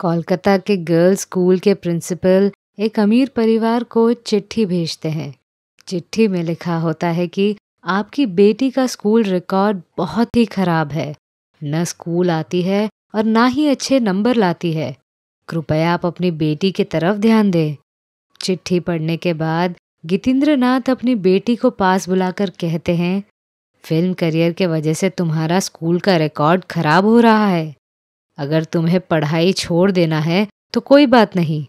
कोलकाता के girls school के principal एक अमीर परिवार को चिट्ठी भेजते हैं चिट्ठी में लिखा होता है कि आपकी बेटी का स्कूल रिकॉर्ड बहुत ही खराब है न स्कूल आती है और ना ही अच्छे नंबर लाती है कृपया आप अपनी बेटी की तरफ ध्यान दें चिट्ठी पढ़ने के बाद गितेंद्र नाथ अपनी बेटी को पास बुलाकर कहते हैं फिल्म करियर के वजह से तुम्हारा स्कूल का रिकॉर्ड खराब हो रहा है अगर तुम्हें पढ़ाई छोड़ देना है तो कोई बात नहीं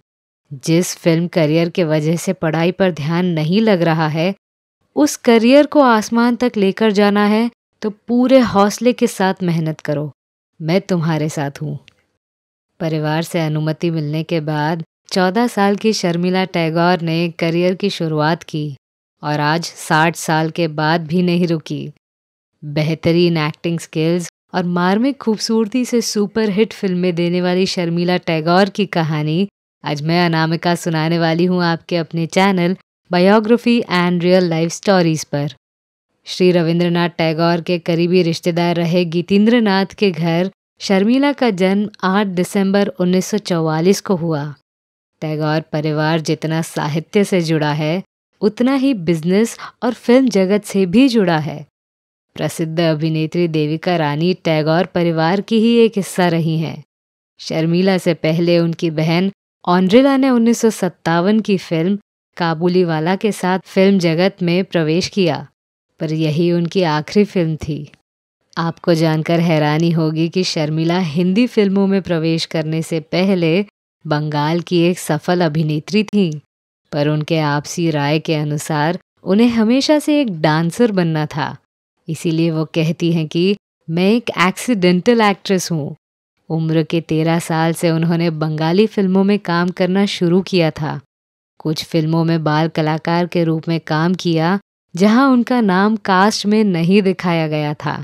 जिस फिल्म करियर के वजह से पढ़ाई पर ध्यान नहीं लग रहा है उस करियर को आसमान तक लेकर जाना है तो पूरे हौसले के साथ मेहनत करो मैं तुम्हारे साथ हूँ परिवार से अनुमति मिलने के बाद चौदह साल की शर्मिला टैगोर ने करियर की शुरुआत की और आज साठ साल के बाद भी नहीं रुकी बेहतरीन एक्टिंग स्किल्स और मार्मिक खूबसूरती से सुपरहिट फिल्में देने वाली शर्मिला टैगोर की कहानी आज मैं अनामिका सुनाने वाली हूँ आपके अपने channel biography and real life stories पर श्री रविंद्रनाथ टैगोर के करीबी रिश्तेदार रहे गीतेंद्र के घर शर्मिला का जन्म 8 दिसंबर 1944 को हुआ टैगोर परिवार जितना साहित्य से जुड़ा है उतना ही बिजनेस और फिल्म जगत से भी जुड़ा है प्रसिद्ध अभिनेत्री देविका रानी टैगोर परिवार की ही एक हिस्सा रही हैं शर्मिला से पहले उनकी बहन ऑनड्रिला ने उन्नीस की फिल्म काबुली वाला के साथ फिल्म जगत में प्रवेश किया पर यही उनकी आखिरी फिल्म थी आपको जानकर हैरानी होगी कि शर्मिला हिंदी फिल्मों में प्रवेश करने से पहले बंगाल की एक सफल अभिनेत्री थीं पर उनके आपसी राय के अनुसार उन्हें हमेशा से एक डांसर बनना था इसीलिए वो कहती हैं कि मैं एक एक्सीडेंटल एक्ट्रेस हूँ उम्र के तेरह साल से उन्होंने बंगाली फिल्मों में काम करना शुरू किया था कुछ फिल्मों में बाल कलाकार के रूप में काम किया जहां उनका नाम कास्ट में नहीं दिखाया गया था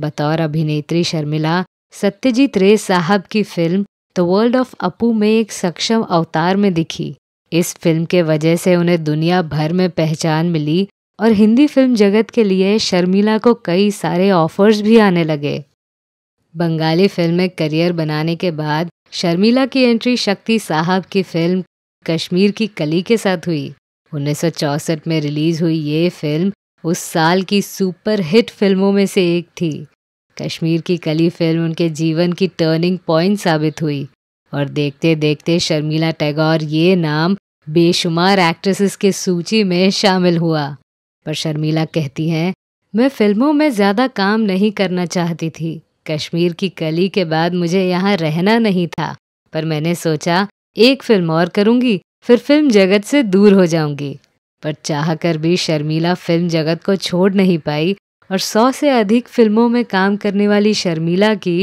बतौर अभिनेत्री शर्मिला सत्यजीत रे साहब की film the world of Apu में एक सक्षम अवतार में दिखी इस फिल्म के वजह से उन्हें दुनिया भर में पहचान मिली और हिंदी फिल्म जगत के लिए शर्मिला को कई सारे ऑफर्स भी आने लगे बंगाली फिल्म में करियर बनाने के बाद शर्मिला की एंट्री शक्ति साहब की फिल्म कश्मीर की कली के साथ हुई उन्नीस में रिलीज हुई ये फिल्म उस साल की सुपर हिट फिल्मों में से एक थी कश्मीर की कली फिल्म उनके जीवन की टर्निंग पॉइंट साबित हुई और देखते देखते शर्मिला टैगोर ये नाम बेशुमार एक्ट्रेसेस के सूची में शामिल हुआ पर शर्मिला कहती हैं मैं फिल्मों में ज़्यादा काम नहीं करना चाहती थी कश्मीर की कली के बाद मुझे यहाँ रहना नहीं था पर मैंने सोचा एक फिल्म और करूंगी फिर फिल्म जगत से दूर हो जाऊंगी पर चाह कर भी शर्मिला फिल्म जगत को छोड़ नहीं पाई और सौ से अधिक फिल्मों में काम करने वाली शर्मिला की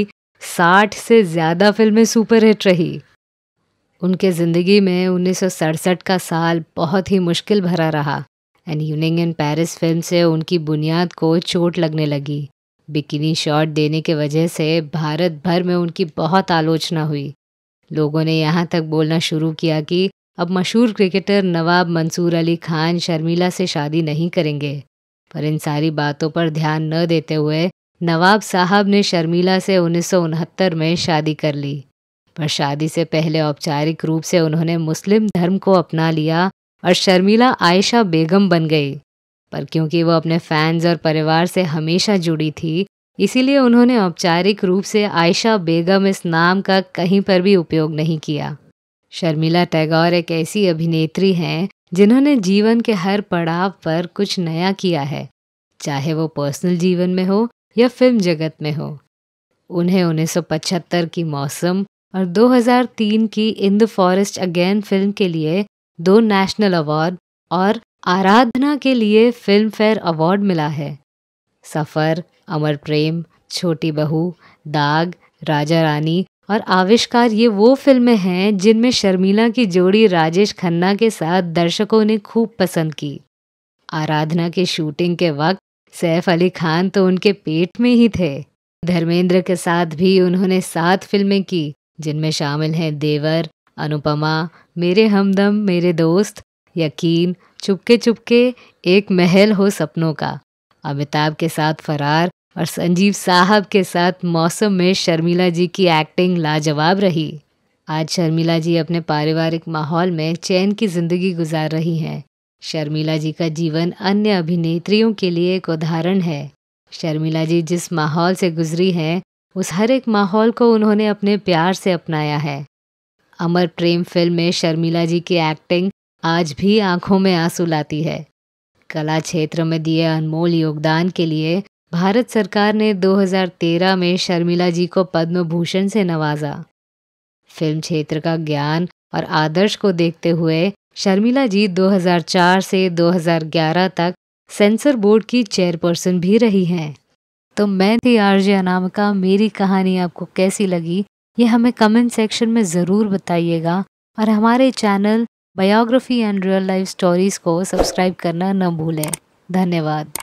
साठ से ज़्यादा फिल्में सुपरहिट रही उनके ज़िंदगी में उन्नीस का साल बहुत ही मुश्किल भरा रहा an evening in Paris film से उनकी बुनियाद को चोट लगने लगी बिकिनी शॉट देने के वजह से भारत भर में उनकी बहुत आलोचना हुई लोगों ने यहाँ तक बोलना शुरू किया कि अब मशहूर क्रिकेटर नवाब मंसूर अली खान शर्मिला से शादी नहीं करेंगे पर इन सारी बातों पर ध्यान न देते हुए नवाब साहब ने शर्मिला से उन्नीस में शादी कर ली पर शादी से पहले औपचारिक रूप से उन्होंने मुस्लिम धर्म को अपना लिया और शर्मिला आयशा बेगम बन गई पर क्योंकि वो अपने फैंस और परिवार से हमेशा जुड़ी थी इसीलिए उन्होंने औपचारिक रूप से आयशा बेगम इस नाम का कहीं पर भी उपयोग नहीं किया शर्मिला टैगोर एक ऐसी अभिनेत्री हैं जिन्होंने जीवन के हर पड़ाव पर कुछ नया किया है चाहे वो पर्सनल जीवन में हो या फिल्म जगत में हो उन्हें उन्नीस की मौसम और 2003 की in the forest again film के लिए दो नेशनल अवार्ड और आराधना के लिए फिल्म फेयर अवार्ड मिला है सफ़र अमर प्रेम छोटी बहू दाग राजा रानी और आविष्कार ये वो फिल्में हैं जिनमें शर्मिला की जोड़ी राजेश खन्ना के साथ दर्शकों ने खूब पसंद की आराधना के शूटिंग के वक्त सैफ अली खान तो उनके पेट में ही थे धर्मेंद्र के साथ भी उन्होंने सात फिल्में की जिनमें शामिल हैं देवर अनुपमा मेरे हमदम मेरे दोस्त यकीन चुपके चुपके एक महल हो सपनों का अमिताभ के साथ फरार और संजीव साहब के साथ मौसम में शर्मिला जी की एक्टिंग लाजवाब रही आज शर्मिला जी अपने पारिवारिक माहौल में चैन की जिंदगी गुजार रही हैं शर्मिला जी का जीवन अन्य अभिनेत्रियों के लिए एक उदाहरण है शर्मिला जी जिस माहौल से गुजरी हैं उस हर एक माहौल को उन्होंने अपने प्यार से अपनाया है अमर प्रेम फिल्म में शर्मिला जी की एक्टिंग आज भी आंखों में आंसू लाती है कला क्षेत्र में दिए अनमोल योगदान के लिए भारत सरकार ने 2013 में शर्मिला जी को पद्म भूषण से नवाजा फिल्म क्षेत्र का ज्ञान और आदर्श को देखते हुए शर्मिला जी 2004 से 2011 तक सेंसर बोर्ड की चेयरपर्सन भी रही हैं तो मैं थी आरजे अनामिका मेरी कहानी आपको कैसी लगी ये हमें कमेंट सेक्शन में ज़रूर बताइएगा और हमारे channel biography and real life stories को सब्सक्राइब करना न भूलें धन्यवाद